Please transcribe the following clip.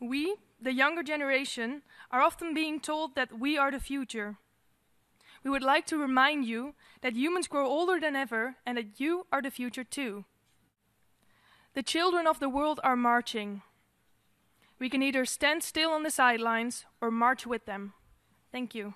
We, the younger generation, are often being told that we are the future. We would like to remind you that humans grow older than ever and that you are the future too. The children of the world are marching. We can either stand still on the sidelines or march with them. Thank you.